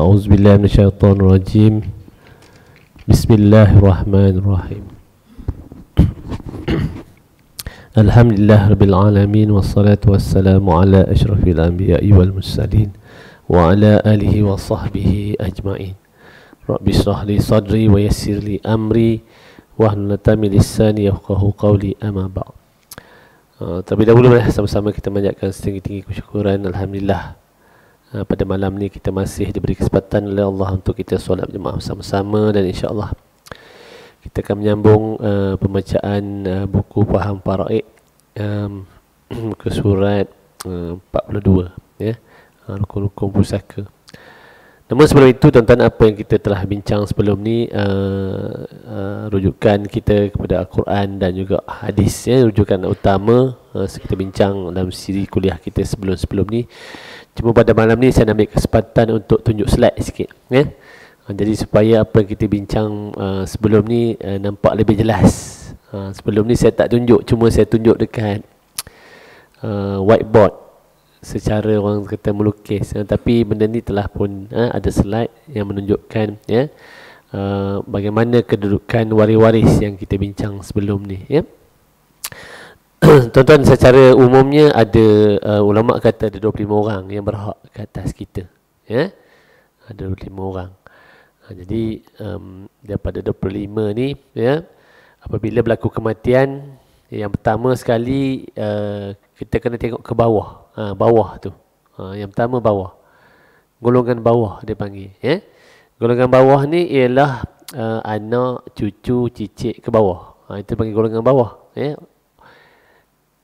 أعوذ بالله من الشيطان الرجيم بسم الله الرحمن الرحيم الحمد لله رب العالمين والصلاة والسلام على أشرف الأنبياء والمرسلين وعلى آله وصحبه أجمعين رب اشرح لي صدري ويسر لي أمري وأهل نتامي لساني يفقه قولي أما بعد Uh, terlebih dahulu sama-sama kita menyatakan setinggi-tinggi kesyukuran Alhamdulillah Eh, pada malam ni kita masih diberi kesempatan oleh Allah untuk kita solat berjemaah sama-sama dan insya-Allah kita akan menyambung uh, pembacaan uh, buku Faham Faraid um, ke surat uh, 42 ya Al-Qur'an Pusaka. Namun sebelum itu tuan-tuan apa yang kita telah bincang sebelum ni uh, uh, rujukan kita kepada Al-Quran dan juga hadis ya rujukan utama uh, kita bincang dalam siri kuliah kita sebelum-sebelum ni Cuma pada malam ni saya nak ambil kesempatan untuk tunjuk slide sikit. Eh? Jadi supaya apa kita bincang uh, sebelum ni uh, nampak lebih jelas. Uh, sebelum ni saya tak tunjuk, cuma saya tunjuk dekat uh, whiteboard secara orang kata melukis. Uh, tapi benda ni telah pun uh, ada slide yang menunjukkan ya yeah, uh, bagaimana kedudukan waris-waris yang kita bincang sebelum ni. Yeah? tuan-tuan secara umumnya ada uh, ulama kata ada 25 orang yang berhak ke atas kita ya yeah? ada 25 orang ha, jadi um, daripada 25 ni ya yeah, apabila berlaku kematian yang pertama sekali uh, kita kena tengok ke bawah ha, bawah tu ha, yang pertama bawah golongan bawah dia panggil ya yeah? golongan bawah ni ialah uh, anak cucu cicit ke bawah ha, itu panggil golongan bawah ya yeah?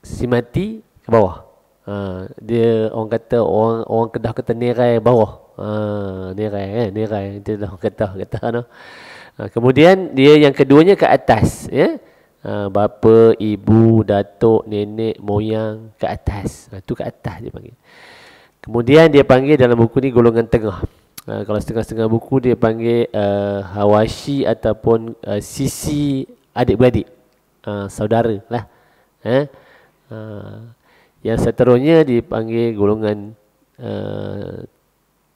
si mati ke bawah. Ha, dia orang kata orang orang Kedah kata nerai bawah. Ha, nerai kan, nerai. Itu dah orang kata, kata no. ha, kemudian dia yang keduanya ke atas. Ya? Ha, bapa, ibu, datuk, nenek, moyang ke atas. Itu ha, ke atas dia panggil. Kemudian dia panggil dalam buku ni golongan tengah. Ha, kalau setengah-setengah buku dia panggil uh, Hawashi ataupun uh, Sisi adik-beradik. Uh, saudara lah. Eh? Ha. yang seterusnya dipanggil golongan uh,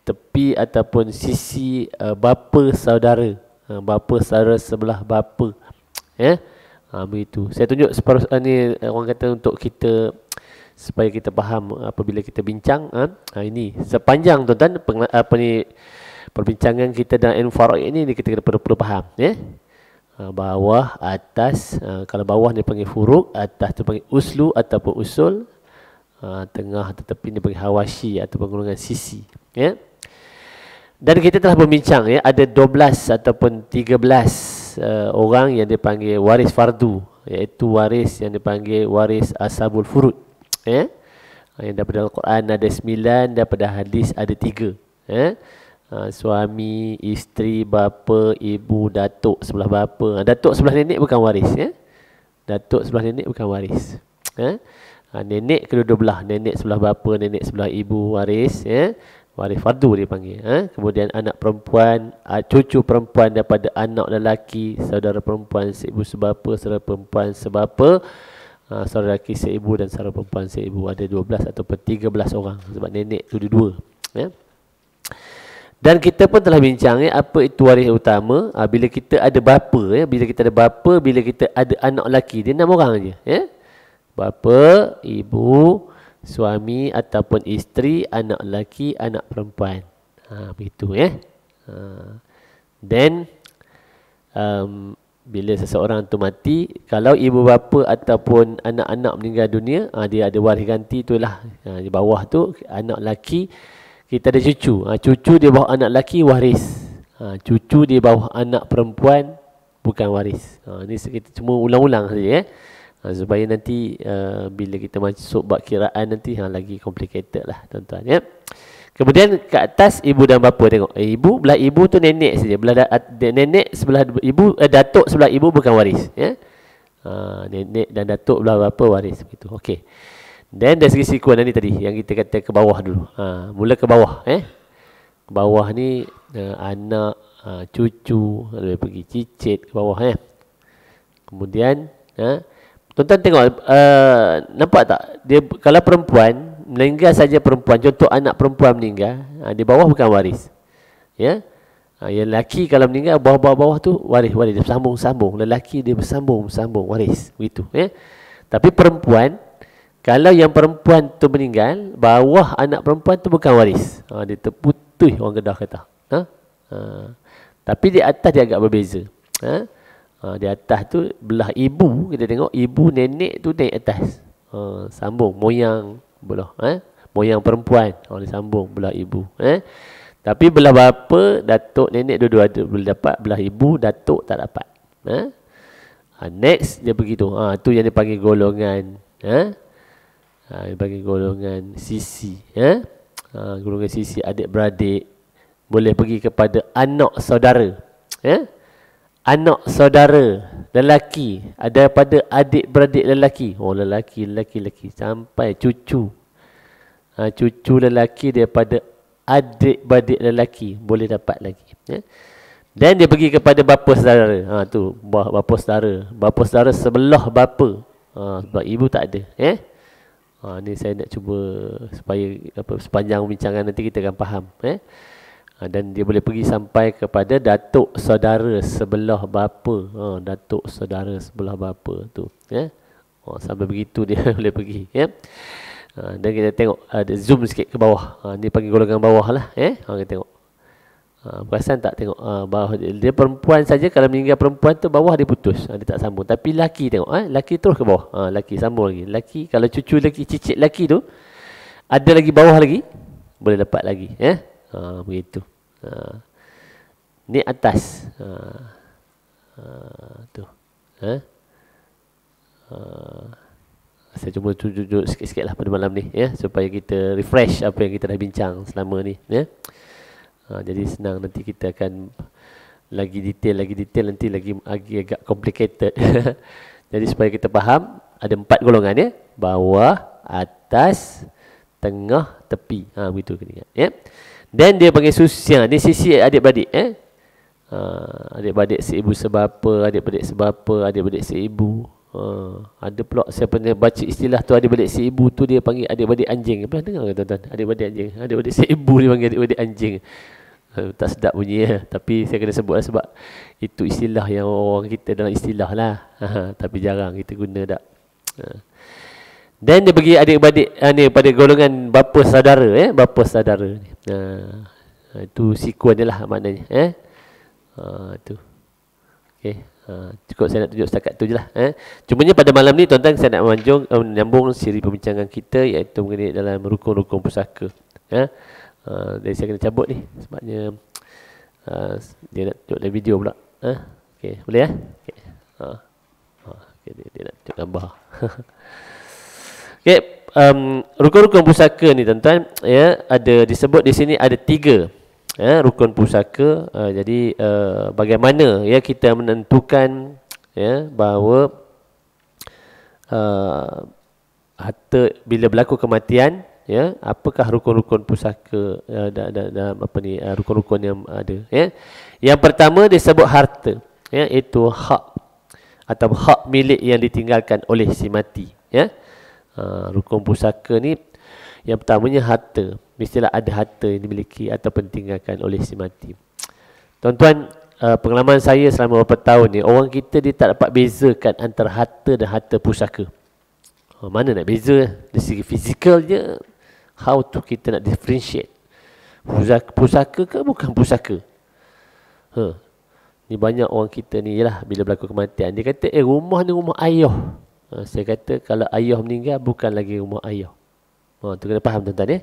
tepi ataupun sisi uh, bapa saudara uh, bapa saudara sebelah bapa ya yeah? ha, begitu saya tunjuk separuh uh, ni orang kata untuk kita supaya kita faham apabila kita bincang ha? ha ini sepanjang tuan-tuan apa ni perbincangan kita dalam enfaraid ini kita kena perlu, perlu faham ya yeah? Eh, bawah, atas. Eh, kalau bawah dia panggil furuk, atas tu panggil uslu ataupun usul. Eh, tengah atau tepi dia panggil hawashi ataupun gulungan sisi. Ya. Dan kita telah berbincang ya, ada 12 ataupun 13 uh, orang yang dipanggil waris fardu iaitu waris yang dipanggil waris ashabul furud ya. Yang daripada Al-Quran ada 9, daripada hadis ada 3 ya. Ha, suami, isteri, bapa, ibu, datuk sebelah bapa. Ha, datuk sebelah nenek bukan waris ya. Datuk sebelah nenek bukan waris. Ha? Ha, nenek kedua-dua belah, nenek sebelah bapa, nenek sebelah ibu waris ya. Waris fardu dia panggil. Ha? Kemudian anak perempuan, cucu perempuan daripada anak lelaki, saudara perempuan seibu sebapa, saudara perempuan sebapa. Ha, saudara lelaki seibu dan saudara perempuan seibu ada dua belas atau tiga belas orang sebab nenek tu dua. Ya. Dan kita pun telah bincang ya, apa itu waris utama. Ha, bila kita ada bapa, ya, bila kita ada bapa, bila kita ada anak lelaki. Dia enam orang saja. Ya. Eh? Bapa, ibu, suami ataupun isteri, anak lelaki, anak perempuan. Ha, begitu ya. Ha. Then, um, bila seseorang itu mati, kalau ibu bapa ataupun anak-anak meninggal dunia, ha, dia ada waris ganti itulah Ha, di bawah tu, anak lelaki, kita ada cucu ha, cucu dia bawah anak lelaki waris ha, cucu dia bawah anak perempuan bukan waris ha, ini kita cuma ulang-ulang saja eh? ha, supaya nanti uh, bila kita masuk buat kiraan nanti ha, lagi complicated lah tuan-tuan ya? kemudian ke atas ibu dan bapa tengok eh, ibu belah ibu tu nenek saja belah da- nenek sebelah ibu eh, datuk sebelah ibu bukan waris ya? Ha, nenek dan datuk belah bapa waris begitu okey dan dari segi sikuan ni tadi yang kita kata ke bawah dulu. Ha, mula ke bawah eh. Ke bawah ni uh, anak, uh, cucu, lalu pergi cicit ke bawah eh. Kemudian eh tuan-tuan tengok uh, nampak tak dia kalau perempuan meninggal saja perempuan contoh anak perempuan meninggal uh, di bawah bukan waris. Ya. Yeah? Ha, uh, yang lelaki kalau meninggal bawah-bawah tu waris waris dia sambung-sambung. Lelaki dia bersambung-sambung waris begitu ya. Yeah? Tapi perempuan kalau yang perempuan tu meninggal, bawah anak perempuan tu bukan waris. Ha, dia terputus orang Kedah kata. Ha? Ha. Tapi di atas dia agak berbeza. Ha? Ha, di atas tu belah ibu, kita tengok ibu nenek tu naik atas. Ha, sambung, moyang belah. Ha? Moyang perempuan, orang ha, dia sambung belah ibu. Ha? Tapi belah bapa, datuk nenek dua-dua ada. Belah dapat, belah ibu, datuk tak dapat. Ha? Ha, next dia begitu. Ha, yang dipanggil golongan. Ha? ha, bagi golongan sisi ya ha, golongan sisi adik beradik boleh pergi kepada anak saudara ya anak saudara lelaki ada pada adik beradik lelaki oh lelaki lelaki lelaki sampai cucu ha, cucu lelaki daripada adik beradik lelaki boleh dapat lagi ya dan dia pergi kepada bapa saudara ha tu bapa saudara bapa saudara sebelah bapa ha, sebab ibu tak ada eh Ha, ni saya nak cuba supaya apa, sepanjang bincangan nanti kita akan faham. Eh? Ha, dan dia boleh pergi sampai kepada datuk saudara sebelah bapa. Ha, datuk saudara sebelah bapa tu. Eh? Ha, sampai begitu dia boleh pergi. Ya? Ha, dan kita tengok ada zoom sikit ke bawah. Ha, ni panggil golongan bawah lah. Eh? Ha, kita tengok. Ah, perasan tak tengok uh, bawah dia, perempuan saja kalau meninggal perempuan tu bawah dia putus uh, dia tak sambung tapi laki tengok eh laki terus ke bawah uh, laki sambung lagi laki kalau cucu lagi cicit laki tu ada lagi bawah lagi boleh dapat lagi ya eh? uh, begitu uh, ni atas uh, uh, tu eh uh, saya cuba tunjuk-tunjuk sikit-sikitlah pada malam ni ya supaya kita refresh apa yang kita dah bincang selama ni ya ha, jadi senang nanti kita akan lagi detail lagi detail nanti lagi agak complicated jadi supaya kita faham ada empat golongan ya bawah atas tengah tepi ha begitu kena ingat ya dan ya. dia panggil susia ha, ini sisi adik-beradik eh ha, adik-beradik seibu sebapa adik-beradik sebapa adik-beradik seibu ha, ada pula saya pernah baca istilah tu adik-beradik seibu tu dia panggil adik-beradik anjing apa dengar ke tuan-tuan adik-beradik anjing adik-beradik seibu dia panggil adik-beradik anjing Eh, tak sedap bunyi ya. tapi saya kena sebut lah sebab itu istilah yang orang kita dalam istilah lah tapi jarang kita guna tak ha. Then dia bagi adik-adik ah, ni pada golongan bapa saudara eh? bapa saudara ni ha. Ha, itu sikuan dia lah maknanya eh ha tu Okay, ha, cukup saya nak tunjuk setakat tu je lah eh cumanya pada malam ni tuan-tuan saya nak menyambung, eh, menyambung siri pembincangan kita iaitu mengenai dalam rukun-rukun pusaka ya eh? jadi ah, saya kena cabut ni sebabnya uh, dia nak tunjuk dalam video pula. Ha? Okey, boleh eh? Okey. Ha. ha. Okay, dia, dia nak tunjuk gambar. Okey, um, rukun-rukun pusaka ni tuan-tuan ya, ada disebut di sini ada tiga ya, rukun pusaka. Uh, jadi uh, bagaimana ya kita menentukan ya bahawa uh, harta bila berlaku kematian ya apakah rukun-rukun pusaka uh, ya, dan, dan, dan apa ni uh, rukun-rukun yang ada ya yang pertama disebut harta ya itu hak atau hak milik yang ditinggalkan oleh si mati ya uh, rukun pusaka ni yang pertamanya harta mestilah ada harta yang dimiliki atau ditinggalkan oleh si mati tuan-tuan uh, pengalaman saya selama beberapa tahun ni orang kita dia tak dapat bezakan antara harta dan harta pusaka ah, mana nak beza dari segi fizikal je how to kita nak differentiate pusaka ke bukan pusaka huh. Ha. ni banyak orang kita ni lah bila berlaku kematian dia kata eh rumah ni rumah ayah ha, saya kata kalau ayah meninggal bukan lagi rumah ayah ha, tu kena faham tuan-tuan eh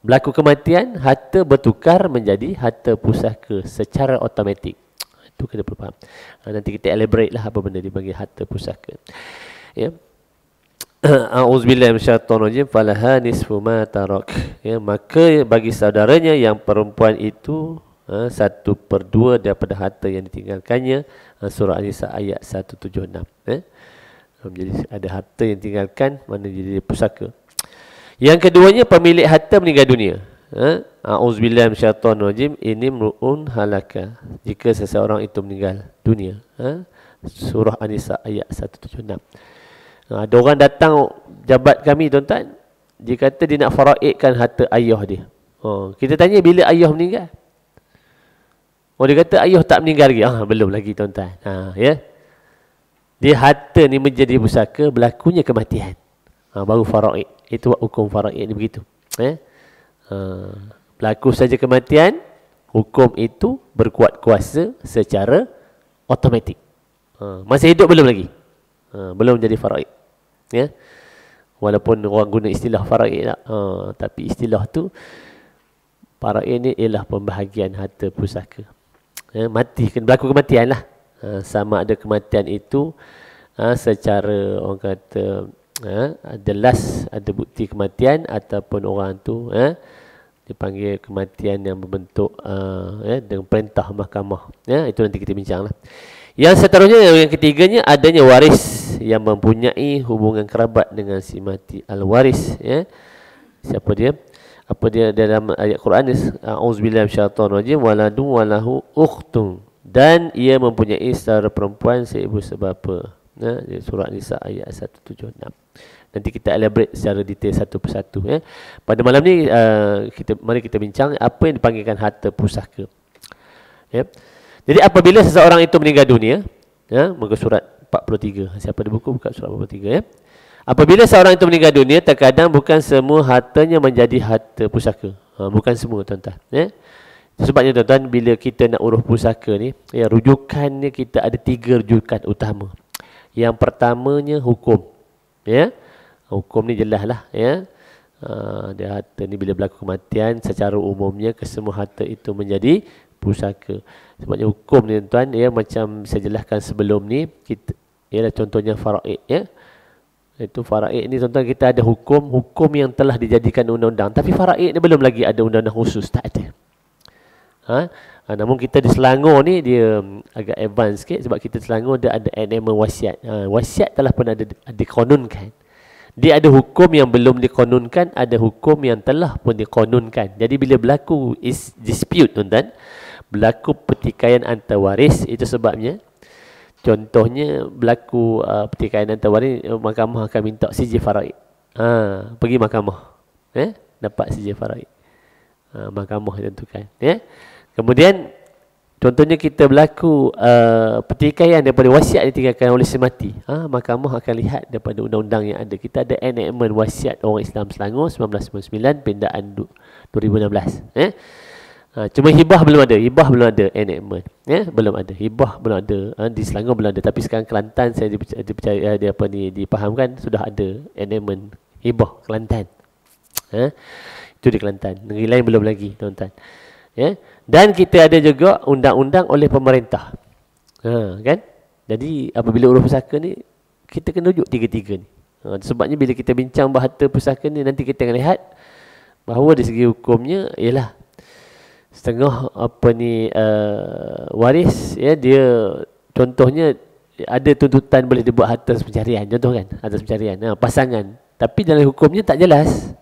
berlaku kematian harta bertukar menjadi harta pusaka secara automatik itu kena faham ha, nanti kita elaborate lah apa benda dia panggil harta pusaka ya yeah. auzubillahi minasyaitonirrajim falaha nisfu ma tarak ya maka bagi saudaranya yang perempuan itu ha, satu per dua daripada harta yang ditinggalkannya ha, surah an-nisa ayat 176 eh ya. jadi ada harta yang tinggalkan mana jadi pusaka yang keduanya pemilik harta meninggal dunia ha auzubillahi ini mruun halaka jika seseorang itu meninggal dunia ha surah an-nisa ayat 176 Ha, dia orang datang jabat kami tuan-tuan. Dia kata dia nak faraidkan harta ayah dia. Oh, kita tanya bila ayah meninggal? Oh dia kata ayah tak meninggal lagi. Ah belum lagi tuan-tuan. Ha, ya. Dia harta ni menjadi pusaka berlakunya kematian. Ha, baru faraid. Itu hukum faraid dia begitu. Ya. Ha, berlaku saja kematian, hukum itu berkuat kuasa secara automatik. Ha, masih hidup belum lagi. Ha, belum jadi faraid ya walaupun orang guna istilah faraid lah. ha, tapi istilah tu para ini ialah pembahagian harta pusaka ya mati kena berlaku lah. ha, sama ada kematian itu ha, secara orang kata ha, ada last ada bukti kematian ataupun orang tu ha, dipanggil kematian yang berbentuk ha, ya dengan perintah mahkamah ya itu nanti kita bincanglah yang seterusnya yang ketiganya adanya waris yang mempunyai hubungan kerabat dengan si mati al-waris ya. Siapa dia? Apa dia dalam ayat Quran ni? Auzubillahi minasyaitonir rajim waladu walahu ukhtun dan ia mempunyai saudara perempuan seibu sebapa. Ya, surah Nisa ayat 176. Nanti kita elaborate secara detail satu persatu ya. Pada malam ni uh, kita mari kita bincang apa yang dipanggilkan harta pusaka. Ya. Jadi apabila seseorang itu meninggal dunia, ya, muka surat 43. Siapa ada buku buka surah 43 ya. Apabila seorang itu meninggal dunia, terkadang bukan semua hartanya menjadi harta pusaka. Ha, bukan semua tuan-tuan ya. Sebabnya tuan-tuan bila kita nak urus pusaka ni, ya rujukannya kita ada tiga rujukan utama. Yang pertamanya hukum. Ya. Hukum ni jelaslah ya. Ha, dia harta ni bila berlaku kematian secara umumnya kesemua harta itu menjadi pusaka. Sebabnya hukum ni tuan ya macam saya jelaskan sebelum ni kita, ialah contohnya faraid ya itu faraid ni contoh kita ada hukum hukum yang telah dijadikan undang-undang tapi faraid ni belum lagi ada undang-undang khusus tak ada ha? ha namun kita di Selangor ni dia um, agak advance sikit sebab kita Selangor dia ada enemen wasiat ha, wasiat telah pun ada dikanunkan dia ada hukum yang belum dikanunkan ada hukum yang telah pun dikanunkan jadi bila berlaku is dispute tuan berlaku pertikaian antara waris itu sebabnya Contohnya berlaku uh, ah, pertikaian antara wali eh, mahkamah akan minta sijil faraid. Ha, pergi mahkamah. Eh, dapat sijil faraid. Ha, mahkamah tentukan, ya. Kemudian contohnya kita berlaku uh, pertikaian daripada wasiat ditinggalkan oleh semati. Ha, mahkamah akan lihat daripada undang-undang yang ada. Kita ada enactment wasiat orang Islam Selangor 1999 pindaan 2016, ya. Eh? Ha, cuma hibah belum ada. Hibah belum ada enactment. Ya, yeah? belum ada. Hibah belum ada. Ha, di Selangor belum ada. Tapi sekarang Kelantan saya dipercaya, eh, dia apa ni dipahamkan sudah ada enactment hibah Kelantan. Ha? Itu di Kelantan. Negeri lain belum lagi, tuan-tuan. Ya. Yeah? Dan kita ada juga undang-undang oleh pemerintah. Ha, kan? Jadi apabila urus pusaka ni kita kena rujuk tiga-tiga ni. Ha, sebabnya bila kita bincang bahata pusaka ni nanti kita akan lihat bahawa di segi hukumnya ialah setengah apa ni uh, waris ya dia contohnya ada tuntutan boleh dibuat atas pencarian contoh kan atas pencarian nah, ha, pasangan tapi dalam hukumnya tak jelas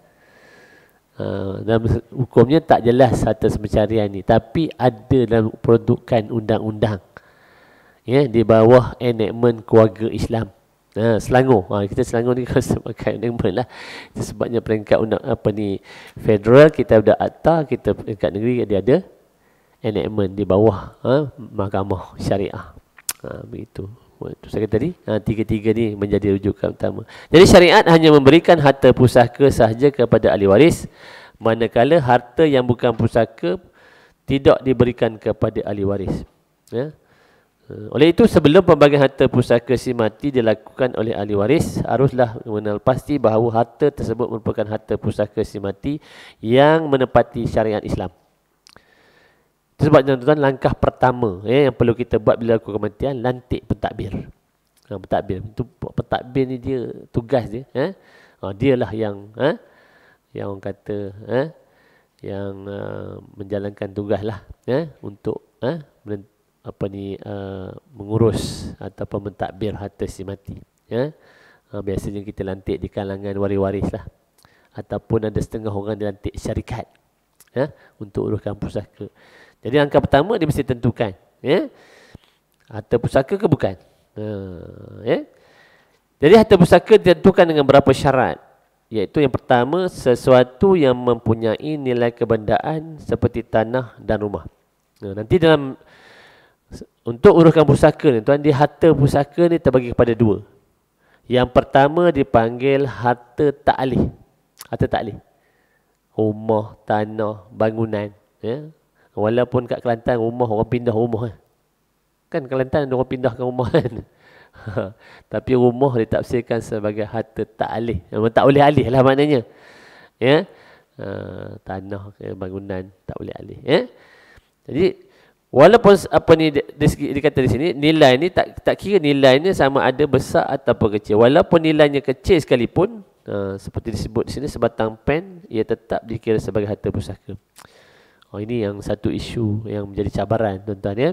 uh, dalam hukumnya tak jelas atas pencarian ni tapi ada dalam produkkan undang-undang ya di bawah enactment keluarga Islam Ha, Selangor. Ha, kita Selangor ni kalau sebagai negeri lah. Itu sebabnya peringkat undang apa ni federal kita ada akta kita peringkat negeri dia ada enactment di bawah ha, mahkamah syariah. Ha, begitu. Itu saya kata tadi. Ha, tiga-tiga ni menjadi rujukan utama. Jadi syariat hanya memberikan harta pusaka sahaja kepada ahli waris. Manakala harta yang bukan pusaka tidak diberikan kepada ahli waris. Ya. Ha? Eh, oleh itu sebelum pembagian harta pusaka si mati dilakukan oleh ahli waris haruslah mengenal pasti bahawa harta tersebut merupakan harta pusaka si mati yang menepati syariat Islam. Sebab tuan-tuan langkah pertama ya, yang perlu kita buat bila aku kematian lantik pentadbir. Ha, pentadbir itu pentadbir ni dia tugas dia eh? ha, dialah yang eh? yang orang kata eh? yang uh, menjalankan tugas lah eh? untuk eh? apa ni uh, mengurus ataupun mentadbir harta si mati ya uh, biasanya kita lantik di kalangan waris-waris lah ataupun ada setengah orang dilantik syarikat ya untuk uruskan pusaka jadi angka pertama dia mesti tentukan ya harta pusaka ke bukan ha uh, ya jadi harta pusaka ditentukan dengan berapa syarat iaitu yang pertama sesuatu yang mempunyai nilai kebendaan seperti tanah dan rumah uh, nanti dalam untuk uruskan pusaka ni tuan dia harta pusaka ni terbagi kepada dua. Yang pertama dipanggil harta ta'lih. Harta ta'lih. Rumah, tanah, bangunan, ya. Walaupun kat Kelantan rumah orang pindah rumah kan. Kan Kelantan ada orang ke rumah kan. Tapi rumah ditafsirkan sebagai harta ta'lih. Memang eh, tak boleh alih lah maknanya. Ya. Uh, tanah, bangunan tak boleh alih, ya. Jadi Walaupun apa ni dikata di sini nilai ni tak tak kira nilainya sama ada besar ataupun kecil. Walaupun nilainya kecil sekalipun uh, seperti disebut di sini sebatang pen ia tetap dikira sebagai harta pusaka. Oh ini yang satu isu yang menjadi cabaran tuan-tuan ya.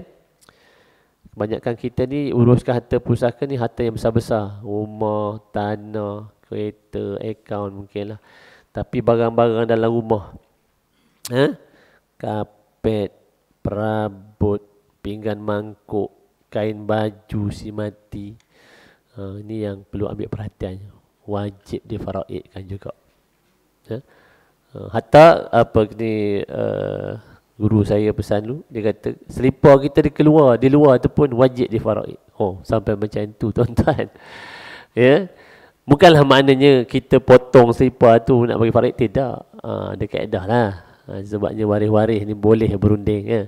Kebanyakan kita ni uruskan harta pusaka ni harta yang besar-besar, rumah, tanah, kereta, akaun mungkinlah. Tapi barang-barang dalam rumah. Ha? Kapet, perabot, pinggan mangkuk, kain baju si mati. Ha, ini yang perlu ambil perhatian. Wajib dia faraidkan juga. Ya. hatta apa ni uh, guru saya pesan dulu, dia kata selipar kita di keluar, di luar tu pun wajib di faraid. Oh, sampai macam tu tuan-tuan. ya. Bukanlah maknanya kita potong selipar tu nak bagi faraid tidak. Ha, ada kaedah lah ha, sebabnya waris-waris ni boleh berunding ya.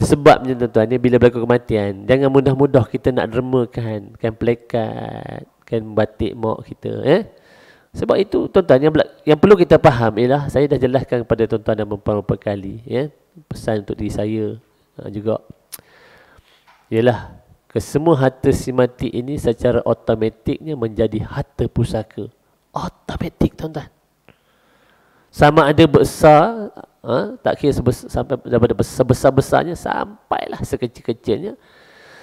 sebabnya tuan-tuan ni bila berlaku kematian jangan mudah-mudah kita nak dermakan kan plekat kan batik mak kita eh. Sebab itu tuan-tuan yang, yang perlu kita faham ialah saya dah jelaskan kepada tuan-tuan dan beberapa kali ya pesan untuk diri saya ha, juga ialah kesemua harta simatik ini secara automatiknya menjadi harta pusaka. Automatik tuan-tuan. Sama ada besar ha, tak kira sebesar, sampai daripada sebesar-besarnya sampailah sekecil-kecilnya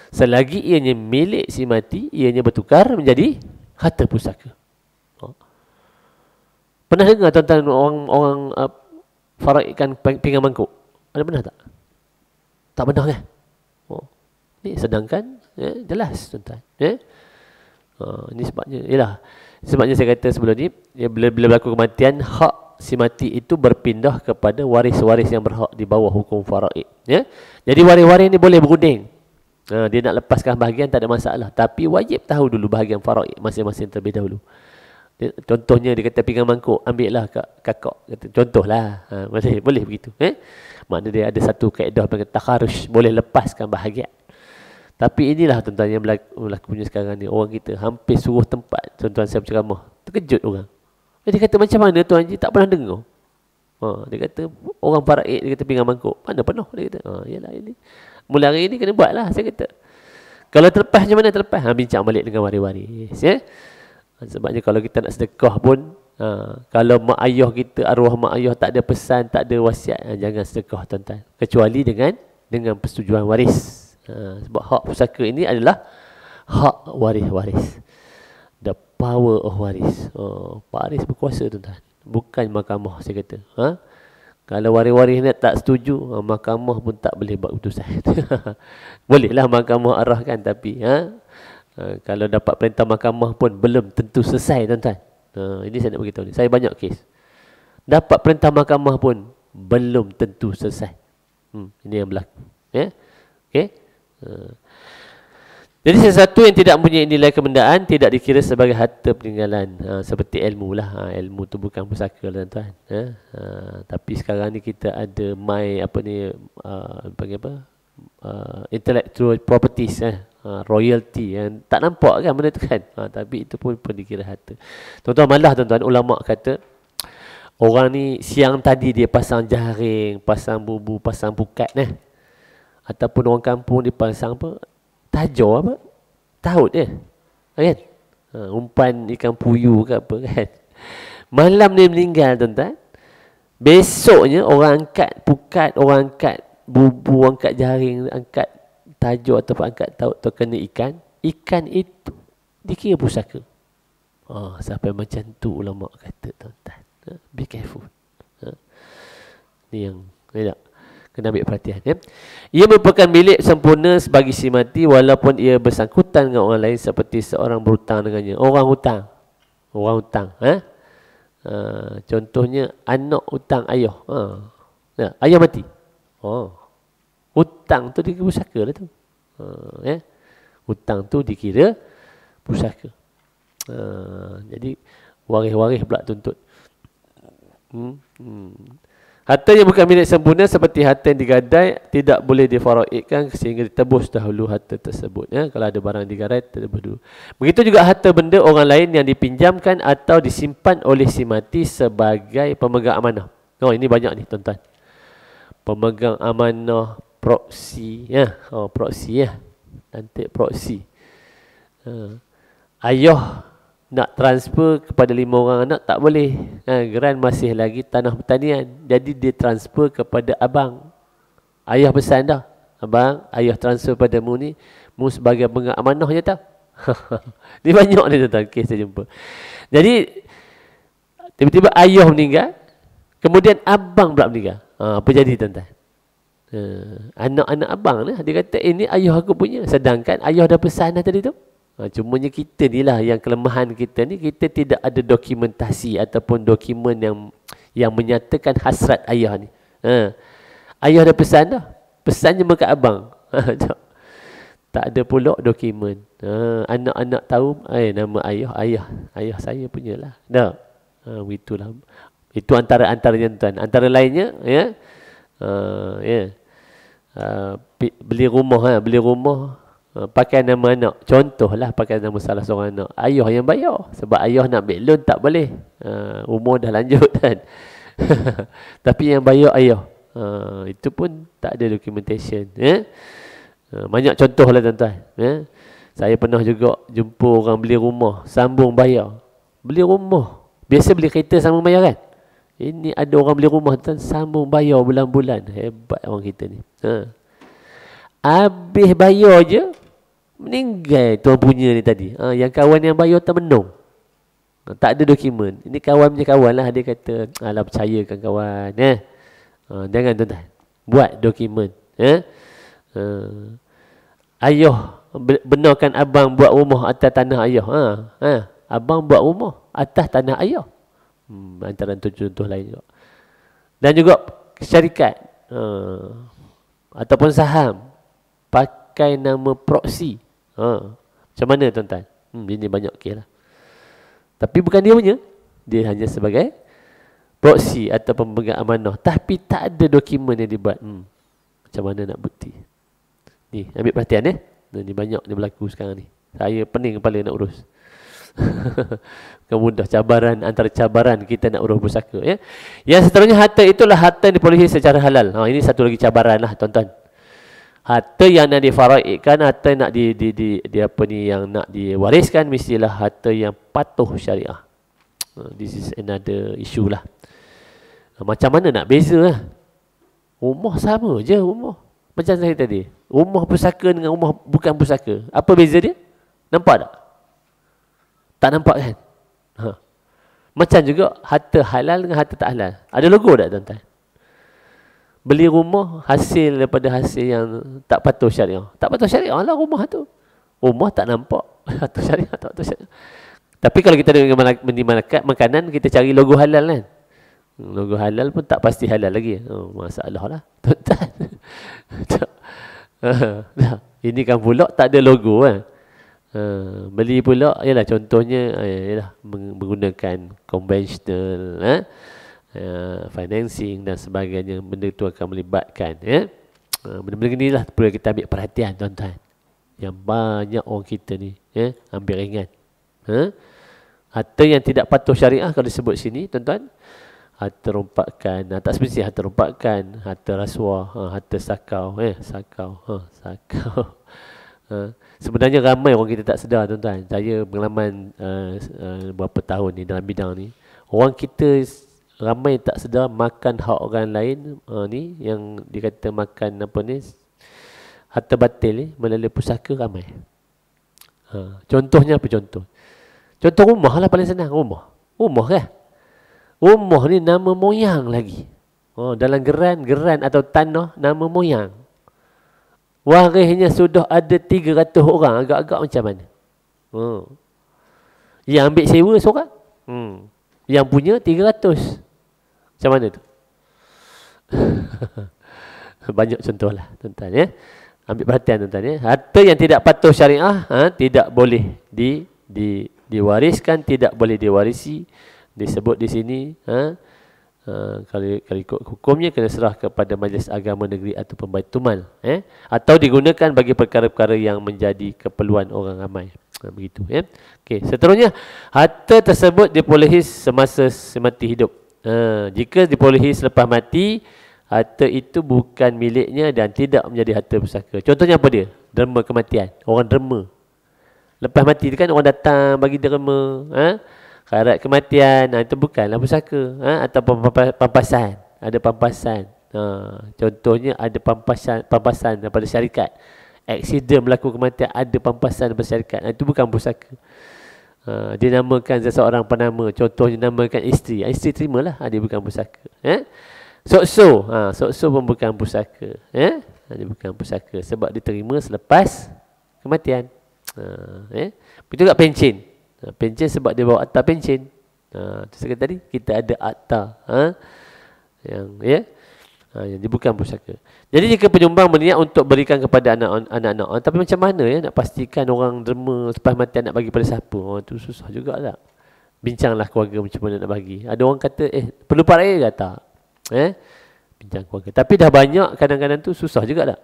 selagi ianya milik si mati ianya bertukar menjadi harta pusaka ha. pernah dengar tuan-tuan orang-orang uh, faraikan pinggan mangkuk ada pernah tak tak pernah kan oh. ni sedangkan ya, jelas tuan-tuan ya ha, ini sebabnya ialah sebabnya saya kata sebelum ni ya, bila, bila berlaku kematian hak si mati itu berpindah kepada waris-waris yang berhak di bawah hukum faraid ya jadi waris-waris ini boleh berunding ha, dia nak lepaskan bahagian tak ada masalah tapi wajib tahu dulu bahagian faraid masing-masing terlebih dahulu ya, contohnya dia kata pinggan mangkuk ambillah kak kakak kata contohlah ha, boleh boleh begitu eh makna dia ada satu kaedah panggil takharush boleh lepaskan bahagian tapi inilah tuan-tuan yang berlaku, sekarang ni. Orang kita hampir suruh tempat tuan-tuan siap ceramah. Terkejut orang. Dia kata macam mana Tuan Haji tak pernah dengar. Ha, dia kata orang paraid dia kata pinggan mangkuk. Mana penuh dia kata. Ha, yalah ini. Mula hari ini kena buatlah saya kata. Kalau terlepas macam mana terlepas? Ha, bincang balik dengan wari-wari. Yes, ya. Ha, sebabnya kalau kita nak sedekah pun ha, kalau mak ayah kita arwah mak ayah tak ada pesan, tak ada wasiat, ha, jangan sedekah tuan-tuan. Kecuali dengan dengan persetujuan waris. Ha, sebab hak pusaka ini adalah hak waris-waris power of waris. Oh, Pak Aris berkuasa tu tuan Bukan mahkamah saya kata. Ha? Kalau waris-waris ni tak setuju, ah, mahkamah pun tak boleh buat keputusan. Bolehlah mahkamah arahkan tapi ha? Ah, kalau dapat perintah mahkamah pun belum tentu selesai tuan-tuan. Ha, ini saya nak beritahu ni. Saya banyak kes. Dapat perintah mahkamah pun belum tentu selesai. Hmm, ini yang berlaku. Ya? Yeah? Okay? Uh, jadi sesuatu yang tidak mempunyai nilai kebendaan tidak dikira sebagai harta peninggalan. Ha, seperti ilmu lah. Ha, ilmu tu bukan pusaka lah tuan-tuan. Ha, ha, tapi sekarang ni kita ada my apa ni, uh, panggil apa? Uh, intellectual properties. Eh. Ha, royalty yang eh. tak nampak kan benda tu kan. Ha, tapi itu pun, pun dikira harta. Tuan-tuan malah tuan-tuan ulama' kata orang ni siang tadi dia pasang jaring, pasang bubu, pasang pukat. Eh. Ataupun orang kampung dia pasang apa? tajor apa? Tahut je. Ah, kan? Ha, umpan ikan puyuh ke apa kan. Malam dia meninggal tuan-tuan. Besoknya orang angkat pukat, orang angkat bubu, angkat jaring, angkat tajuk ataupun angkat taut atau kena ikan. Ikan itu dikira pusaka. Oh, sampai macam tu ulama kata tuan-tuan. Ha, be careful. Ini yang, ni tak? kena ambil perhatian ya. Ia merupakan milik sempurna sebagai si mati walaupun ia bersangkutan dengan orang lain seperti seorang berhutang dengannya. Orang hutang. Orang hutang, eh. Ha? Uh, contohnya anak hutang ayah. Ha. Ya, ayah mati. Oh. Hutang tu dikira pusaka lah tu. Ha, ya. Hutang tu dikira pusaka. Ha, jadi waris-waris pula tuntut. Hmm. hmm. Harta yang bukan milik sempurna seperti harta yang digadai tidak boleh difaraidkan sehingga ditebus dahulu harta tersebut. Ya, kalau ada barang digadai, tebus dulu. Begitu juga harta benda orang lain yang dipinjamkan atau disimpan oleh si mati sebagai pemegang amanah. Oh, ini banyak ni tuan-tuan. Pemegang amanah, proksi. Ya. Oh, proksi ya. Nanti proksi. Uh, ha. Ayuh nak transfer kepada lima orang anak tak boleh. Ha, Geran masih lagi tanah pertanian. Jadi dia transfer kepada abang. Ayah pesan dah. Abang, ayah transfer pada mu ni. Mu sebagai pengak amanah je tau. dia banyak ni tentang kes saya jumpa. Jadi, tiba-tiba ayah meninggal. Kemudian abang pula meninggal. Ha, apa jadi tentang tuan ha, anak-anak abang ni Dia kata, ini eh, ayah aku punya. Sedangkan ayah dah pesan dah tadi tu. Ha, cumanya kita ni lah yang kelemahan kita ni kita tidak ada dokumentasi ataupun dokumen yang yang menyatakan hasrat ayah ni. Ha. Ayah dah pesan dah. Pesannya dekat abang. Ha, tak ada pula dokumen. Ha, anak-anak ha, tahu eh nama ayah ayah ayah saya punya lah. Dah. Ha itulah. Itu antara-antaranya tuan. Antara lainnya ya. Ha, ya. Ha, beli rumah ha. beli rumah Eh, pakai nama anak. Contohlah pakai nama salah seorang anak. Ayah yang bayar. Sebab ayah nak ambil loan tak boleh. Uh, umur dah lanjut kan. Tapi yang bayar ayah. Uh, itu pun tak ada documentation. Ya. Eh? Uh, banyak contoh lah tuan-tuan. Eh? Saya pernah juga jumpa orang beli rumah. Sambung bayar. Beli rumah. Biasa beli kereta sambung bayar kan? Ini ada orang beli rumah tuan sambung bayar bulan-bulan. Hebat orang kita ni. Ha. Habis bayar je, meninggal tuan punya ni tadi ha, yang kawan yang bayar termenung ha, tak ada dokumen ini kawan punya kawan lah dia kata alah percayakan kawan eh? ha, jangan tuan-tuan buat dokumen eh? ha, ayuh benarkan abang buat rumah atas tanah ayuh ha, ha, abang buat rumah atas tanah ayuh hmm, antara contoh-contoh lain juga dan juga syarikat ha, ataupun saham pakai nama proksi Ha. Macam mana tuan-tuan? Hmm, bini banyak okey lah. Tapi bukan dia punya. Dia hanya sebagai proksi atau pemegang amanah. Tapi tak ada dokumen yang dibuat. Hmm. Macam mana nak bukti? Ni, ambil perhatian eh. Ini banyak ni berlaku sekarang ni. Saya pening kepala nak urus. Kemudah cabaran antara cabaran kita nak urus pusaka. Ya? Yang seterusnya harta itulah harta yang diperolehi secara halal. Ha, ini satu lagi cabaran lah tuan-tuan harta yang nak difaraidkan harta nak di, di, di, di apa ni yang nak diwariskan mestilah harta yang patuh syariah ah, this is another issue lah ah, macam mana nak beza lah rumah sama je rumah macam saya tadi rumah pusaka dengan rumah bukan pusaka apa beza dia nampak tak tak nampak kan ha. macam juga harta halal dengan harta tak halal ada logo tak tuan-tuan beli rumah hasil daripada hasil yang tak patuh syariah. Tak patuh syariah lah rumah tu. Rumah tak nampak. patuh syariah, tak patuh syariah. Tapi kalau kita dengan menimakat makanan, kita cari logo halal kan? Logo halal pun tak pasti halal lagi. Oh, masalah lah. Tuan-tuan. Ini kan pula tak ada logo kan? Uh, beli pula, ialah contohnya, ialah ah, menggunakan conventional. Eh? uh, financing dan sebagainya benda itu akan melibatkan ya yeah? Benda-benda ni lah perlu kita ambil perhatian tuan-tuan. Yang banyak orang kita ni ya, ambil ringan. Ha? Harta yang tidak patuh syariah kalau disebut sini tuan-tuan. Harta rompakan. Ha, ah, tak sebesar harta rompakan. Harta rasuah. Ha, harta sakau. Ya, eh, sakau. Ha, sakau. Ha. Sebenarnya ramai orang kita tak sedar tuan-tuan. Saya pengalaman uh, uh, berapa tahun ni dalam bidang ni. Orang kita ramai tak sedar makan hak orang lain uh, ni yang dikata makan apa ni harta batil ni melalui pusaka ramai. Ha, contohnya apa contoh? Contoh rumah lah paling senang. Rumah. Rumah kan? Rumah ni nama moyang lagi. Oh, dalam geran, geran atau tanah nama moyang. Warisnya sudah ada 300 orang. Agak-agak macam mana? Oh. Yang ambil sewa seorang. Hmm. Yang punya 300. Macam mana tu? Banyak contohlah tuan-tuan ya. Ambil perhatian tuan-tuan ya. Harta yang tidak patuh syariah ha, tidak boleh di, di, diwariskan, tidak boleh diwarisi. Disebut di sini ha, ha, kalau, kalau ikut hukumnya kena serah kepada majlis agama negeri atau pembaitumal. Eh, ya. atau digunakan bagi perkara-perkara yang menjadi keperluan orang ramai. Ha, begitu ya. okey seterusnya, harta tersebut dipolehi semasa semati hidup. Ha, jika dipolehi selepas mati, harta itu bukan miliknya dan tidak menjadi harta pusaka. Contohnya apa dia? Derma kematian. Orang derma. Lepas mati itu kan orang datang bagi derma. Ha? Kharat kematian. Ha, itu bukanlah pusaka. Ha? Atau pampasan. Ada pampasan. Ha, contohnya ada pampasan, pampasan daripada syarikat. Aksiden berlaku kematian. Ada pampasan daripada syarikat. Ha, itu bukan Pusaka. Ah, dinamakan seseorang penama contohnya namakan isteri ah, isteri terimalah ha, dia bukan pusaka eh so, ha so pun bukan pusaka eh ha, dia bukan pusaka sebab diterima selepas kematian ha eh begitu juga pencen ha, pencen sebab dia bawa akta pencen ha tadi kita ada akta ha yang yeah? Ha, jadi bukan pusaka. Jadi jika penyumbang berniat untuk berikan kepada anak-anak, anak oh, tapi macam mana ya nak pastikan orang derma selepas mati nak bagi pada siapa? Oh, itu susah juga tak. Bincanglah keluarga macam mana nak bagi. Ada orang kata, eh, perlu para raya ke tak? Eh? Bincang keluarga. Tapi dah banyak kadang-kadang tu susah juga tak.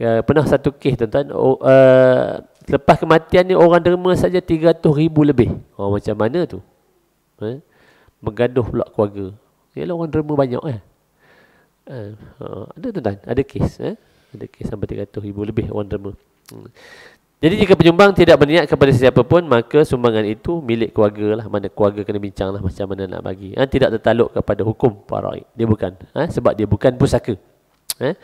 Ya, pernah satu kes tuan-tuan, oh, eh, uh, lepas kematian ni orang derma saja 300 ribu lebih. Oh, macam mana tu? Eh? Bergaduh pula keluarga. Yalah orang derma banyak eh. Eh, eh, ada tuan ada kes eh? ada kes sampai 300 ribu lebih orang derma hmm. jadi jika penyumbang tidak berniat kepada sesiapa pun maka sumbangan itu milik keluarga lah mana keluarga kena bincang lah macam mana nak bagi ha? tidak tertaluk kepada hukum para'i dia bukan ha? sebab dia bukan pusaka eh?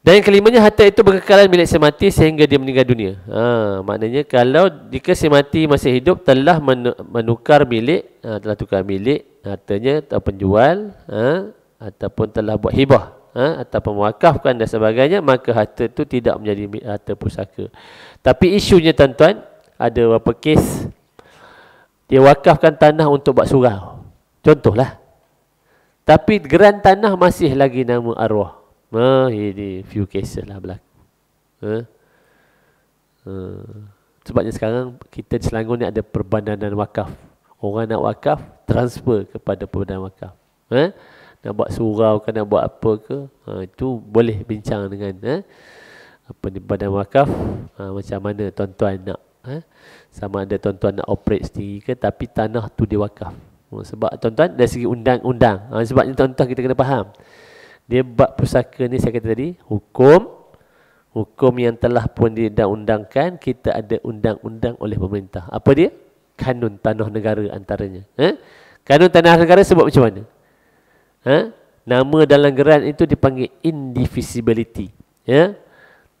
Dan yang kelimanya, harta itu berkekalan milik si mati sehingga dia meninggal dunia. Ha, maknanya, kalau jika si mati masih hidup, telah menukar milik, ha, telah tukar milik, hartanya atau penjual, ha, ataupun telah buat hibah ha? ataupun wakafkan dan sebagainya maka harta itu tidak menjadi harta pusaka tapi isunya tuan-tuan ada beberapa kes dia wakafkan tanah untuk buat surau contohlah tapi geran tanah masih lagi nama arwah ha, ini few cases lah berlaku ha? Ha. sebabnya sekarang kita di Selangor ni ada perbandanan wakaf orang nak wakaf transfer kepada perbandanan wakaf ha? nak buat surau ke nak buat apa ke ha, itu boleh bincang dengan eh, apa ni badan wakaf ha, macam mana tuan-tuan nak eh, sama ada tuan-tuan nak operate sendiri ke tapi tanah tu dia wakaf ha, sebab tuan-tuan dari segi undang-undang ha, sebabnya tuan-tuan kita kena faham dia buat pusaka ni saya kata tadi hukum hukum yang telah pun dia undangkan kita ada undang-undang oleh pemerintah apa dia? kanun tanah negara antaranya eh? kanun tanah negara sebab macam mana? ha? nama dalam geran itu dipanggil indivisibility ya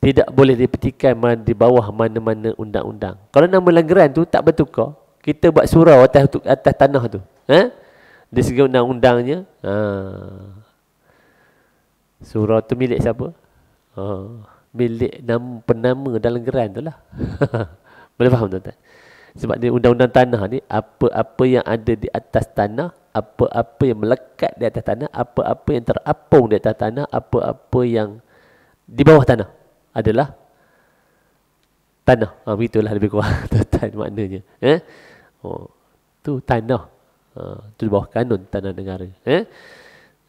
tidak boleh dipetikan mana di bawah mana-mana undang-undang kalau nama dalam geran tu tak bertukar kita buat surau atas atas tanah tu ha di segi undang-undangnya ha surau tu milik siapa ha milik nama penama dalam geran tu lah boleh faham tuan-tuan sebab di undang-undang tanah ni apa-apa yang ada di atas tanah apa-apa yang melekat di atas tanah, apa-apa yang terapung di atas tanah, apa-apa yang di bawah tanah adalah tanah. Ha, ah, itulah lebih kuat. tuan-tuan maknanya. Eh? Oh, tu tanah. Ha, tu di bawah kanun tanah negara. Eh?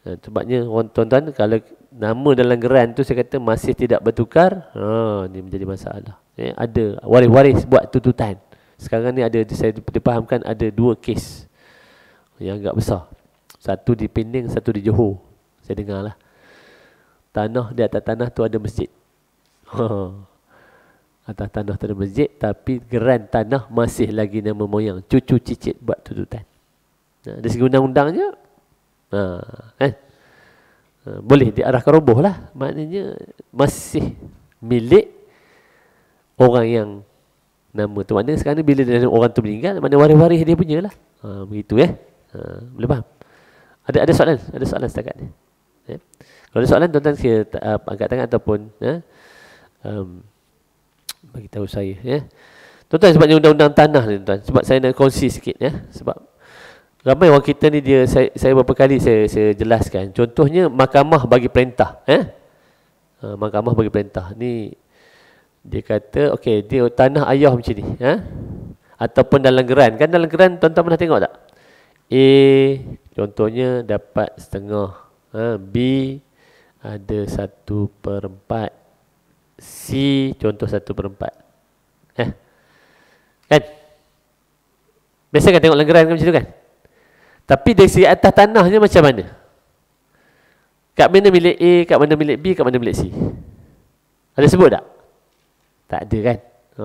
Ha, sebabnya orang tuan-tuan kalau nama dalam geran tu saya kata masih tidak bertukar, ha, ini menjadi masalah. Eh? Ada waris-waris buat tuntutan. Sekarang ni ada saya dipahamkan ada dua kes. Yang agak besar. Satu di Penang, satu di Johor. Saya dengar lah. Tanah di atas tanah tu ada masjid. Ha. atas tanah tu ada masjid. Tapi geran tanah masih lagi nama moyang. Cucu cicit buat tututan. Ha, nah, dari segi undang-undangnya. Ha, kan? Ha, boleh diarahkan roboh lah. Maknanya masih milik orang yang nama tu. Maknanya sekarang bila orang tu meninggal. Maknanya waris-waris dia punya lah. Ha, begitu ya. Eh? Ah, boleh faham? Ada ada soalan, ada soalan setakat ni. Ya. Kalau ada soalan tuan-tuan saya uh, eh, angkat tangan ataupun ya. Eh, um, bagi tahu saya ya. Tuan-tuan sebab undang-undang tanah ni tuan sebab saya nak kongsi sikit ya sebab ramai orang kita ni dia saya, saya beberapa kali saya, saya jelaskan contohnya mahkamah bagi perintah ya. Uh, mahkamah bagi perintah ni dia kata okey dia tanah ayah macam ni ya ataupun dalam geran kan dalam geran tuan-tuan pernah tengok tak A contohnya dapat setengah. Ha, B ada satu per empat. C contoh satu per empat. Eh. Kan? Biasa kan tengok langgaran kan macam tu kan? Tapi dari segi atas tanahnya macam mana? Kat mana milik A, kat mana milik B, kat mana milik C? Ada sebut tak? Tak ada kan? Ha,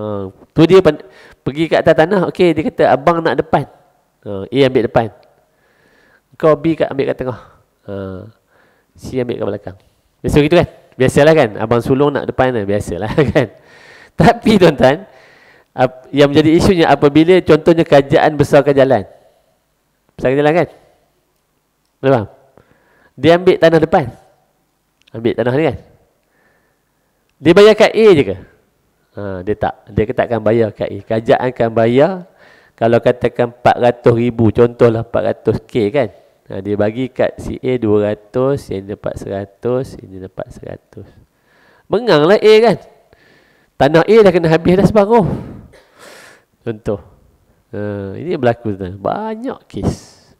tu dia pergi kat atas tanah, okay dia kata abang nak depan. Eh, A ambil depan. Kau B kat ambil kat tengah. Ha. C ambil kat belakang. Biasa gitu kan? Biasalah kan? Abang sulung nak depan kan? Biasalah kan? Tapi tuan-tuan, yang menjadi isunya apabila contohnya kerajaan besarkan jalan. Besarkan jalan kan? Boleh faham? Dia ambil tanah depan. Ambil tanah ni kan? Dia bayar kat A je ke? Ha, dia tak. Dia ketakkan bayar kat A. Kerajaan akan bayar kalau katakan 400 ribu contohlah 400k kan ha, dia bagi kad si A 200 yang dapat 100 yang dapat 100 mengang lah A kan tanah A dah kena habis dah separuh contoh ha, ini berlaku tuan. banyak kes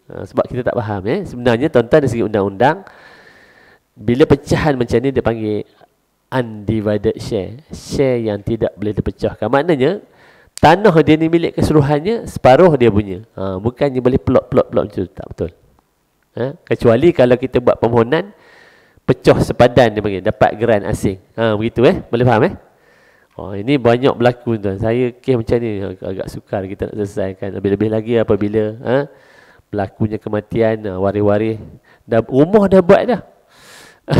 ha, sebab kita tak faham eh. sebenarnya tuan-tuan dari segi undang-undang bila pecahan macam ni dia panggil undivided share share yang tidak boleh dipecahkan maknanya tanah dia ni milik keseluruhannya separuh dia punya ha, bukannya boleh pelok pelok plot macam tu tak betul ha? kecuali kalau kita buat permohonan pecah sepadan dia panggil dapat geran asing ha, begitu eh boleh faham eh Oh ini banyak berlaku tuan saya kes macam ni agak, agak sukar kita nak selesaikan lebih-lebih lagi apabila ha? berlakunya kematian ha, waris-waris dah rumah dah buat dah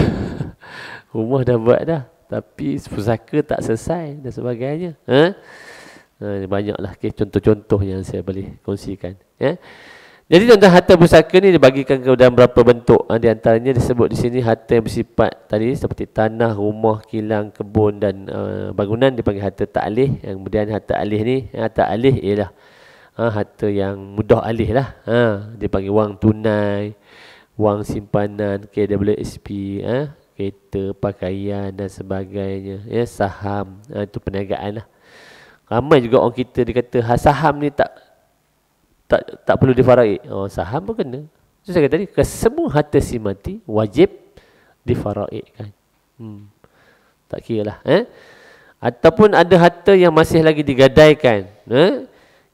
rumah dah buat dah tapi pusaka tak selesai dan sebagainya ha? Eh, banyaklah okay, contoh-contoh yang saya boleh kongsikan. Ya. Jadi tuan-tuan harta pusaka ni dibagikan ke dalam berapa bentuk. Ha, di antaranya disebut di sini harta yang bersifat tadi seperti tanah, rumah, kilang, kebun dan uh, bangunan dipanggil harta ta'lih. Yang kemudian harta alih ni, eh, harta alih ialah ha, harta yang mudah alih lah. Ha, ah, dipanggil wang tunai, wang simpanan, KWSP, ha, kereta, pakaian dan sebagainya. Ya, saham, ha, itu perniagaan lah. Ramai juga orang kita dia kata ha, saham ni tak tak tak perlu difaraid. Oh, saham pun kena. Itu saya kata tadi, kesemua harta si mati wajib difaraidkan. Hmm. Tak kira lah. Eh? Ataupun ada harta yang masih lagi digadaikan. Eh?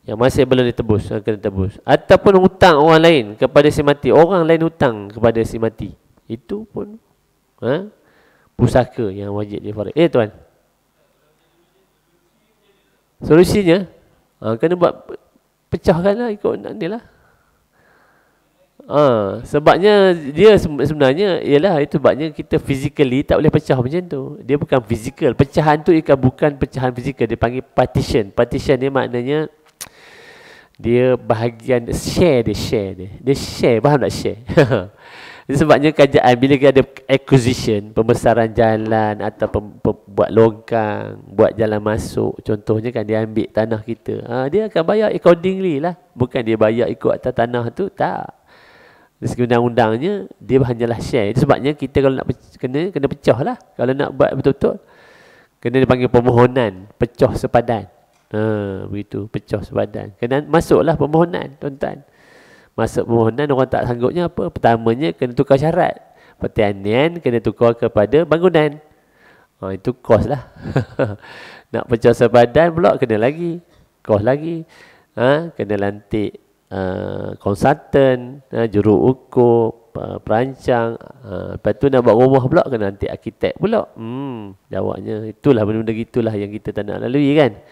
Yang masih belum ditebus. Kena tebus. Ataupun hutang orang lain kepada si mati. Orang lain hutang kepada si mati. Itu pun eh? pusaka yang wajib difaraid. Eh tuan? Solusinya ha, kena buat pecahkanlah ikut ni lah. Ha, sebabnya dia sebenarnya ialah itu sebabnya kita physically tak boleh pecah macam tu. Dia bukan physical. Pecahan tu ikan bukan pecahan fizikal. Dia panggil partition. Partition ni maknanya dia bahagian share dia share dia. Dia share. Faham tak share? Ini Sebabnya kerajaan bila ada acquisition, pembesaran jalan atau pem, pem, buat longkang, buat jalan masuk. Contohnya kan dia ambil tanah kita. Ha, dia akan bayar accordingly lah. Bukan dia bayar ikut atas tanah tu. Tak. Dari undang-undangnya, dia hanyalah share. Sebabnya kita kalau nak kena, kena pecah lah. Kalau nak buat betul-betul, kena dipanggil permohonan. Pecah sepadan. Ha, begitu. Pecah sepadan. Kena masuklah permohonan, tuan-tuan masuk permohonan orang tak sanggupnya apa? Pertamanya kena tukar syarat. Pertanian kena tukar kepada bangunan. Ha, itu kos lah. Nak pecah sepadan pula kena lagi. Kos lagi. Ha, kena lantik uh, konsultan, uh, juru ukur, perancang ha, lepas tu nak buat rumah pula kena nanti arkitek pula hmm, jawabnya itulah benda-benda gitulah yang kita tak nak lalui kan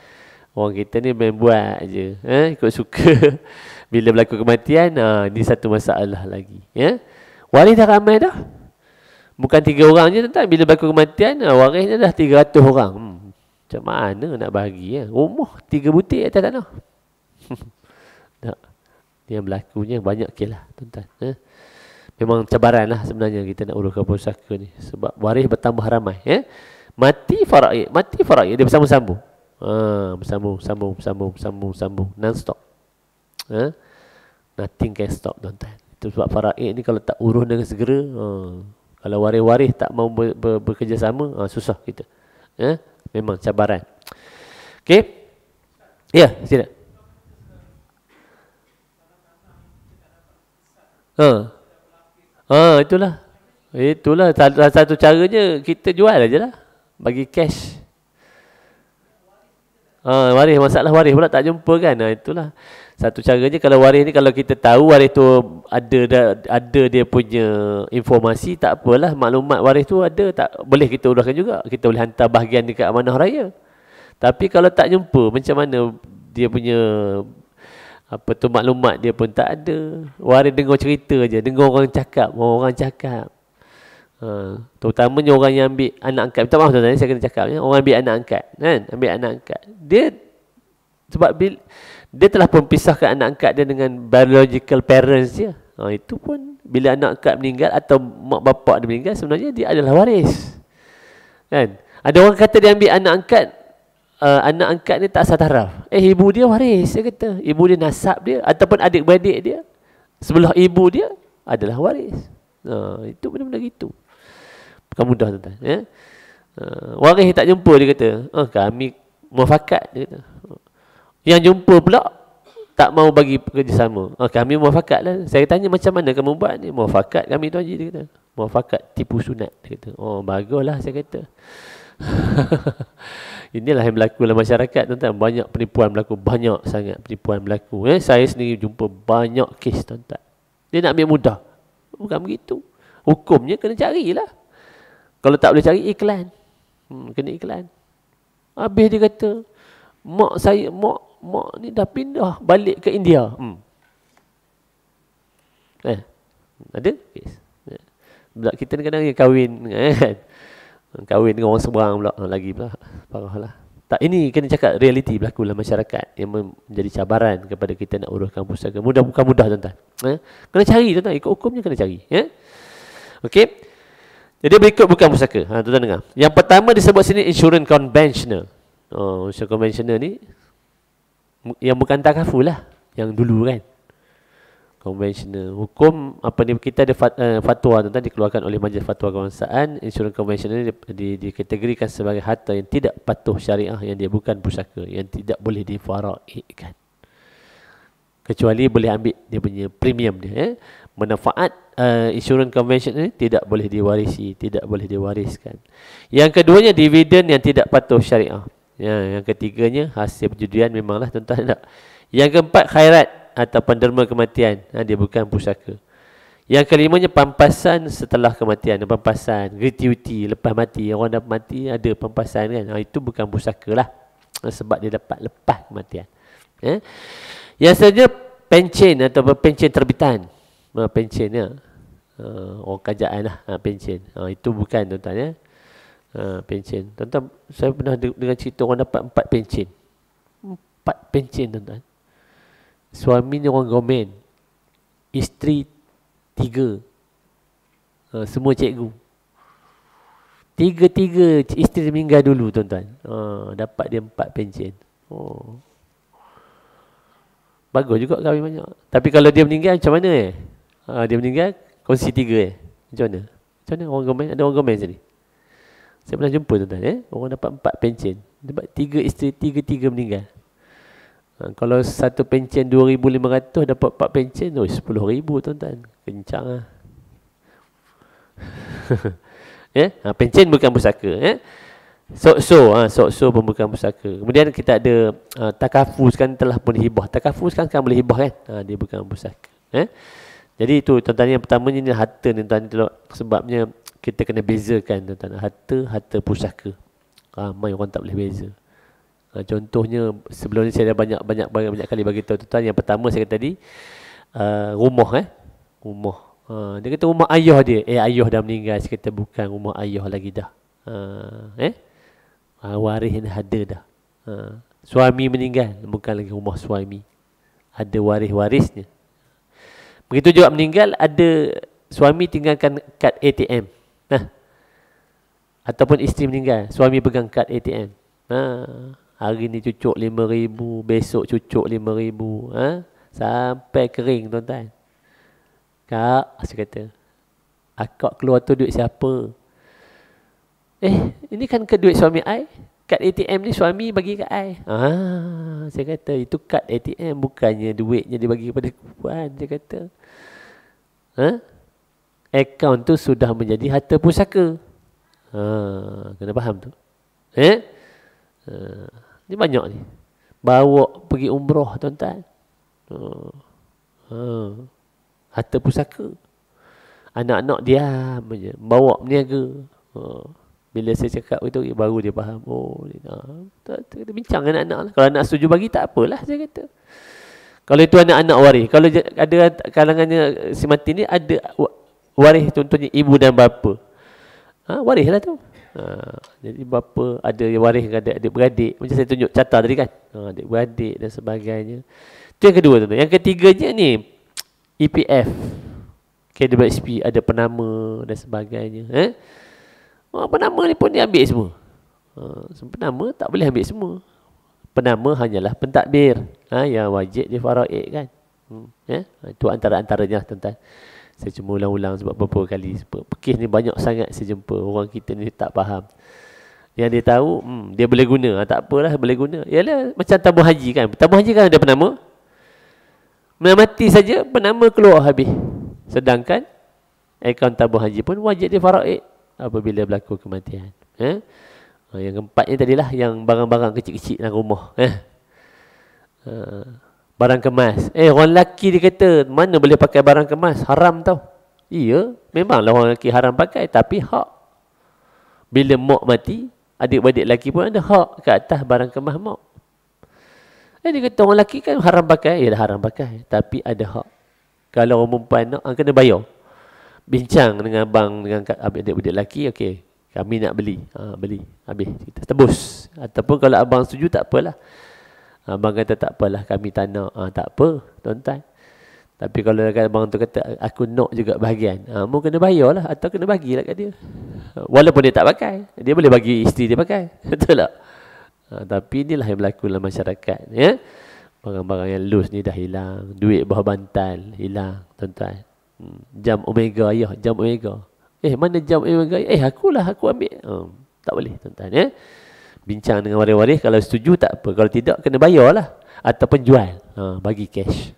orang kita ni main buat je eh, ikut suka bila berlaku kematian ha, ah, ni satu masalah lagi ya waris dah ramai dah bukan tiga orang je tuan bila berlaku kematian ha, ah, warisnya dah tiga 300 orang hmm, macam mana nak bagi ya rumah tiga butik atas tanah tak yang berlakunya banyak ke lah tuan ya Memang cabaran lah sebenarnya kita nak urutkan pusaka ni. Sebab waris bertambah ramai. Ya, Mati faraid. Mati faraid. Dia bersambung-sambung. Ha, ah, bersambung, sambung, sambung, sambung, sambung. Non-stop ha? nothing can stop tuan-tuan. Itu sebab faraid ni kalau tak uruh dengan segera, ha. kalau waris-waris tak mau ber -ber bekerjasama, ha, susah kita. ha? memang cabaran. Okay, Ya, yeah, sila. Ha. Ha, itulah. Itulah satu, caranya kita jual lah, Bagi cash. Ha, waris masalah waris pula tak jumpa kan. Ha, itulah. Satu caranya kalau waris ni kalau kita tahu waris tu ada ada dia punya informasi tak apalah maklumat waris tu ada tak boleh kita urahkan juga. Kita boleh hantar bahagian dekat amanah raya. Tapi kalau tak jumpa macam mana dia punya apa tu maklumat dia pun tak ada. Waris dengar cerita aje, dengar orang cakap, orang cakap. Ha, terutamanya orang yang ambil anak angkat. Minta maaf tuan saya kena cakap. Ya? Orang ambil anak angkat. Kan? Ambil anak angkat. Dia sebab bil, dia telah pun pisahkan anak angkat dia dengan biological parents dia. Ha, itu pun bila anak angkat meninggal atau mak bapak dia meninggal, sebenarnya dia adalah waris. Kan? Ada orang kata dia ambil anak angkat, uh, anak angkat ni tak sataraf. Eh, ibu dia waris, dia kata. Ibu dia nasab dia ataupun adik-beradik dia. Sebelah ibu dia adalah waris. Ha, itu benar-benar gitu. Bukan mudah tuan-tuan. Ya? Uh, eh, waris tak jumpa dia kata. Oh, kami muafakat dia kata. Yang jumpa pula tak mau bagi kerjasama. Oh, kami muafakat lah. Saya tanya macam mana kamu buat ni. Muafakat kami tuan je dia kata. Muafakat tipu sunat dia kata. Oh baguslah saya kata. Inilah yang berlaku dalam masyarakat tuan-tuan. Banyak penipuan berlaku. Banyak sangat penipuan berlaku. Eh, saya sendiri jumpa banyak kes tuan-tuan. Dia nak ambil mudah. Bukan begitu. Hukumnya kena carilah. Kalau tak boleh cari iklan. Hmm, kena iklan. Habis dia kata, mak saya mak mak ni dah pindah balik ke India. Hmm. Eh. Ada? Yes. Belak ya. kita ni kadang-kadang kahwin eh, kan. Hmm, kahwin dengan orang seberang pula ha, lagi pula. Parahlah. Tak ini kena cakap realiti berlaku dalam masyarakat yang menjadi cabaran kepada kita nak uruskan pusaka. Mudah bukan mudah tuan-tuan. Eh? Kena cari tuan-tuan ikut hukumnya kena cari, ya. Eh? Okey. Jadi berikut bukan pusaka. Ha tuan dengar. Yang pertama disebut sini insurance conventional. Oh, insurance conventional ni yang bukan takaful lah. Yang dulu kan. Conventional. Hukum apa ni kita ada fat, uh, fatwa tentang dikeluarkan oleh Majlis Fatwa Kebangsaan, insurance conventional ni di dikategorikan di sebagai harta yang tidak patuh syariah yang dia bukan pusaka, yang tidak boleh difaraidkan. Kecuali boleh ambil dia punya premium dia eh manfaat uh, insurans konvensyen ini tidak boleh diwarisi, tidak boleh diwariskan. Yang keduanya dividen yang tidak patuh syariah. Ya, yang ketiganya hasil perjudian memanglah tuan tak. Yang keempat khairat atau penderma kematian, ha, dia bukan pusaka. Yang kelimanya pampasan setelah kematian, pampasan, gratuity lepas mati, orang dah mati ada pampasan kan. Ha, itu bukan pusaka lah ha, sebab dia dapat lepas kematian. Ya. Yang selanjutnya pencen atau pencen terbitan uh, eh, pension ya. Uh, eh, orang kerajaan lah uh, ah, pension. Uh, ah, itu bukan tuan-tuan ya. Uh, ah, pension. Tuan-tuan saya pernah de- dengan cerita orang dapat empat pension. Empat pension tuan-tuan. Suami ni orang gomen. Isteri tiga. Uh, semua cikgu. Tiga-tiga isteri meninggal dulu tuan-tuan. Uh, dapat dia empat pension. Oh. Bagus juga kami banyak. Tapi kalau dia meninggal macam mana eh? Ha, dia meninggal kongsi tiga eh. Macam mana? Macam mana orang komen? Ada orang komen sini. Saya pernah jumpa tuan-tuan eh. Orang dapat empat pencen. Dapat tiga isteri, tiga-tiga meninggal. Ha, kalau satu pencen 2,500 dapat empat pencen, oh, sepuluh ribu tuan-tuan. Kencang lah. eh? ha, ah, pencen bukan pusaka. Eh? So-so, ha, so-so pun bukan pusaka. Kemudian kita ada uh, takafus kan telah pun hibah. Takafus kan, kan boleh hibah kan? Ha, dia bukan pusaka. Eh? Jadi itu tuan-tuan yang pertama ni harta ni tuan sebabnya kita kena bezakan tuan-tuan harta harta pusaka. Ramai orang tak boleh beza. Ha, contohnya sebelum ni saya dah banyak banyak banyak, banyak kali bagi tahu tuan-tuan yang pertama saya kata tadi uh, rumah eh rumah. Uh, dia kata rumah ayah dia. Eh ayah dah meninggal. Saya kata bukan rumah ayah lagi dah. Uh, eh uh, waris yang ada dah. Uh, suami meninggal bukan lagi rumah suami. Ada waris-warisnya. Begitu juga meninggal ada suami tinggalkan kad ATM. Nah. Ha. Ataupun isteri meninggal, suami pegang kad ATM. Nah. Ha. Hari ni cucuk 5000, besok cucuk 5000, ha? Sampai kering tuan-tuan. Kak, saya kata. Akak keluar tu duit siapa? Eh, ini kan ke duit suami ai? kad ATM ni suami bagi kat I. Ah, saya kata itu kad ATM bukannya duitnya dia bagi kepada puan, dia kata. Ha? Akaun tu sudah menjadi harta pusaka. Ha, kena faham tu. Eh? Ha, ni ha, banyak ni. Bawa pergi umrah tuan-tuan. Ha. ha. Harta pusaka. Anak-anak dia je. Bawa berniaga. Ha. Bila saya cakap begitu, eh, baru dia faham. Oh, dia tak, tak, bincang dengan anak-anak. Lah. Kalau anak setuju bagi, tak apalah, saya kata. Kalau itu anak-anak waris. Kalau ada kalangannya eh, si mati ni, ada waris contohnya ibu dan bapa. Ha, waris lah tu. Ha, jadi bapa ada waris dengan adik-beradik. Macam saya tunjuk catat tadi kan. Ha, adik-beradik dan sebagainya. Itu yang kedua tu. Yang ketiganya ni, EPF. KWSP ada penama dan sebagainya. Eh? apa ha, nama ni pun dia ambil semua. Ha, penama tak boleh ambil semua. Penama hanyalah pentadbir. Ha, yang wajib di faraid kan. Hmm, ya? Itu ha, antara-antaranya tentang Saya cuma ulang-ulang sebab beberapa kali. Pekih ni banyak sangat saya jumpa. Orang kita ni tak faham. Yang dia tahu, hmm, dia boleh guna. Ha, tak apalah, boleh guna. Ialah macam tabung haji kan. Tabung haji kan ada penama. Menamati saja, penama keluar habis. Sedangkan, akaun tabung haji pun wajib di faraid apabila berlaku kematian. Eh? Yang keempatnya tadilah yang barang-barang kecil-kecil dalam rumah. Eh? Barang kemas. Eh orang lelaki dia kata mana boleh pakai barang kemas? Haram tau. Iya memanglah orang lelaki haram pakai tapi hak. Bila mak mati adik-adik lelaki pun ada hak ke atas barang kemas mak. Eh dia kata orang lelaki kan haram pakai. Ya haram pakai tapi ada hak. Kalau orang perempuan nak kena bayar bincang dengan abang dengan adik-adik lelaki okey kami nak beli ha, beli habis kita tebus ataupun kalau abang setuju tak apalah abang kata tak apalah kami tak nak ha, tak apa tuan-tuan tapi kalau abang tu kata aku nak juga bahagian ha, mu kena bayarlah atau kena bagilah kat dia walaupun dia tak pakai dia boleh bagi isteri dia pakai betul tak ha, tapi inilah yang berlaku dalam masyarakat ya barang-barang yang loose ni dah hilang duit bawah bantal hilang tuan-tuan jam omega ya jam omega eh mana jam omega eh aku lah, aku ambil hmm, tak boleh tuan-tuan ya bincang dengan waris-waris kalau setuju tak apa kalau tidak kena bayarlah ataupun jual ha, bagi cash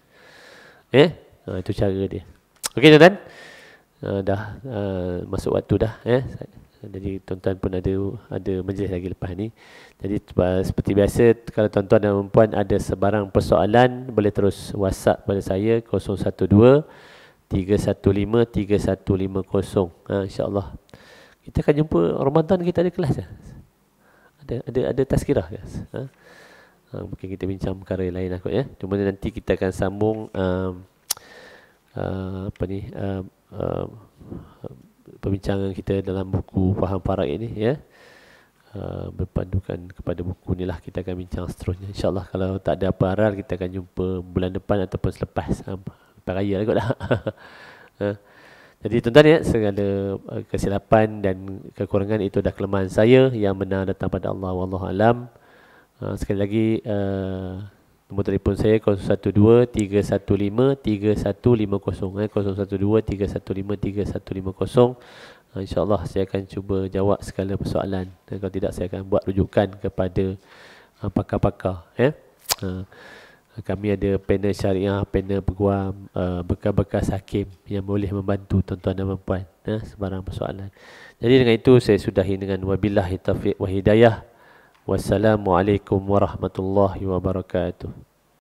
eh ha, itu cara dia okey tuan-tuan ha, dah ha, masuk waktu dah eh jadi tuan-tuan pun ada ada majlis lagi lepas ni. Jadi seperti biasa kalau tuan-tuan dan puan ada sebarang persoalan boleh terus WhatsApp pada saya 012 315-3150 ha, InsyaAllah Kita akan jumpa Ramadan kita ada kelas ke? Ada ada, ada tazkirah ke? Ha? Ha, mungkin kita bincang perkara lain lah kot ya Cuma nanti kita akan sambung um, uh, Apa ni uh, uh, Perbincangan kita dalam buku Faham Farag ini ya uh, Berpandukan kepada buku ni lah Kita akan bincang seterusnya InsyaAllah kalau tak ada apa-apa Kita akan jumpa bulan depan ataupun selepas Sama ha, sampai raya lah kot lah. Eh. Jadi tuan-tuan ya, segala eh, kesilapan dan kekurangan itu dah kelemahan saya yang benar datang pada Allah wallahu alam. Eh, sekali lagi uh, nombor telefon saya 012 315 3150 eh 012 315 3150. InsyaAllah saya akan cuba jawab segala persoalan dan kalau tidak saya akan buat rujukan kepada pakar-pakar. Eh? Uh kami ada panel syariah, panel peguam, uh, bekas-bekas hakim yang boleh membantu tuan-tuan dan puan-puan ya, sebarang persoalan. Jadi dengan itu saya sudahi dengan wabillahi taufiq wa hidayah. Wassalamualaikum warahmatullahi wabarakatuh.